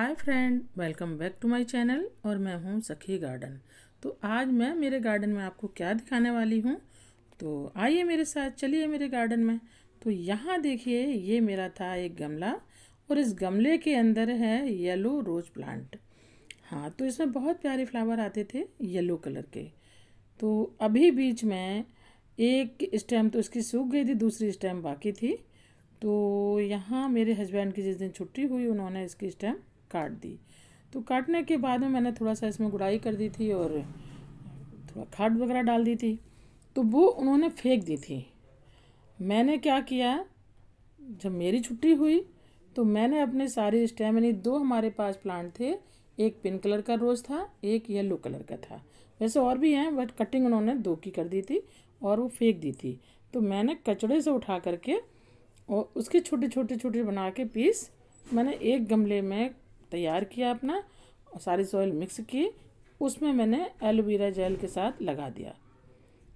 hi friend welcome back to my channel और मैं हूँ सखी गार्डन तो आज मैं मेरे गार्डन में आपको क्या दिखाने वाली हूँ तो आइए मेरे साथ चलिए मेरे गार्डन में तो यहाँ देखिए ये मेरा था एक गमला और इस गमले के अंदर है येलो रोज प्लांट हाँ तो इसमें बहुत प्यारे फ्लावर आते थे येलो कलर के तो अभी बीच में एक स्टैम्प तो इसकी सूख गई थी दूसरी स्टैम्प बाकी थी तो यहाँ मेरे हस्बैंड की जिस दिन छुट्टी हुई उन्होंने इसकी स्टैम्प काट दी तो काटने के बाद में मैंने थोड़ा सा इसमें गुड़ाई कर दी थी और थोड़ा खाद वगैरह डाल दी थी तो वो उन्होंने फेंक दी थी मैंने क्या किया जब मेरी छुट्टी हुई तो मैंने अपने सारे स्टेमिनी दो हमारे पास प्लांट थे एक पिंक कलर का रोज़ था एक येलो कलर का था वैसे और भी हैं बट कटिंग उन्होंने दो की कर दी थी और वो फेंक दी थी तो मैंने कचड़े से उठा करके और उसके छोटे छोटे छोटे बना के पीस मैंने एक गमले में तैयार किया अपना सारी सॉइल मिक्स की उसमें मैंने एलोवेरा जेल के साथ लगा दिया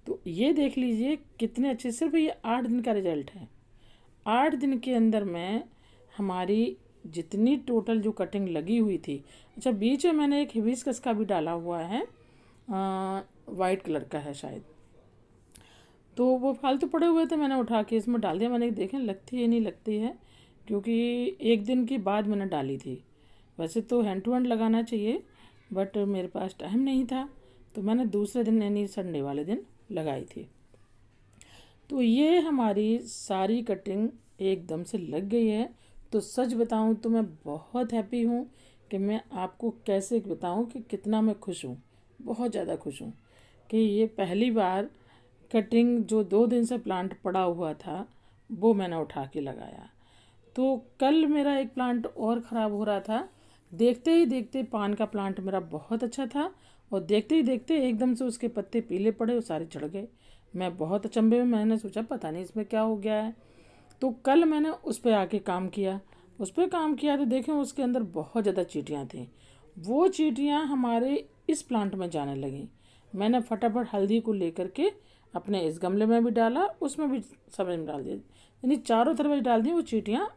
तो ये देख लीजिए कितने अच्छे सिर्फ ये आठ दिन का रिजल्ट है आठ दिन के अंदर में हमारी जितनी टोटल जो कटिंग लगी हुई थी अच्छा बीच में मैंने एक हिबिस्कस का भी डाला हुआ है वाइट कलर का है शायद तो वो फालतू पड़े हुए थे मैंने उठा के इसमें डाल दिया मैंने देखें लगती है नहीं लगती है क्योंकि एक दिन के बाद मैंने डाली थी वैसे तो हैंड टू हैंड लगाना चाहिए बट मेरे पास टाइम नहीं था तो मैंने दूसरे दिन यानी संडे वाले दिन लगाई थी तो ये हमारी सारी कटिंग एकदम से लग गई है तो सच बताऊँ तो मैं बहुत हैप्पी हूँ कि मैं आपको कैसे बताऊँ कि कितना मैं खुश हूँ बहुत ज़्यादा खुश हूँ कि ये पहली बार कटिंग जो दो दिन से प्लांट पड़ा हुआ था वो मैंने उठा के लगाया तो कल मेरा एक प्लांट और ख़राब हो रहा था देखते ही देखते पान का प्लांट मेरा बहुत अच्छा था और देखते ही देखते एकदम से उसके पत्ते पीले पड़े और सारे चढ़ गए मैं बहुत अचंभे में मैंने सोचा पता नहीं इसमें क्या हो गया है तो कल मैंने उस पर आके काम किया उस पर काम किया तो देखें उसके अंदर बहुत ज़्यादा चीटियाँ थीं वो चीटियाँ हमारे इस प्लांट में जाने लगीं मैंने फटाफट हल्दी को लेकर के अपने इस गमले में भी डाला उसमें भी सब में डाल दिया यानी चारों तरफ डाल दी वो चीटियाँ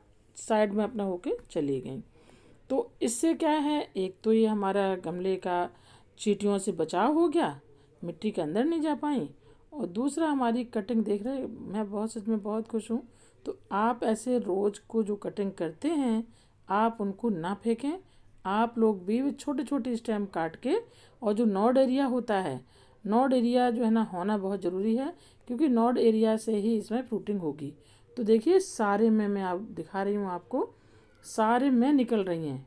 साइड में अपना होके चली गई तो इससे क्या है एक तो ये हमारा गमले का चीटियों से बचाव हो गया मिट्टी के अंदर नहीं जा पाई और दूसरा हमारी कटिंग देख रहे मैं बहुत सच में बहुत खुश हूँ तो आप ऐसे रोज़ को जो कटिंग करते हैं आप उनको ना फेंकें आप लोग भी छोटे छोटे स्टैम्प काट के और जो नॉड एरिया होता है नॉड एरिया जो है ना होना बहुत ज़रूरी है क्योंकि नॉड एरिया से ही इसमें फ्रूटिंग होगी तो देखिए सारे में मैं आप दिखा रही हूँ आपको सारे में निकल रही हैं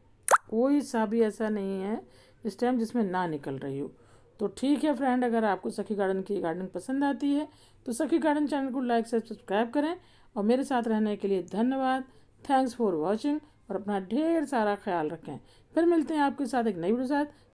कोई सा भी ऐसा नहीं है इस टाइम जिसमें ना निकल रही हो तो ठीक है फ्रेंड अगर आपको सखी गार्डन की गार्डनिंग पसंद आती है तो सखी गार्डन चैनल को लाइक से सब्सक्राइब करें और मेरे साथ रहने के लिए धन्यवाद थैंक्स फॉर वॉचिंग और अपना ढेर सारा ख्याल रखें फिर मिलते हैं आपके साथ एक नई वीडियो साथ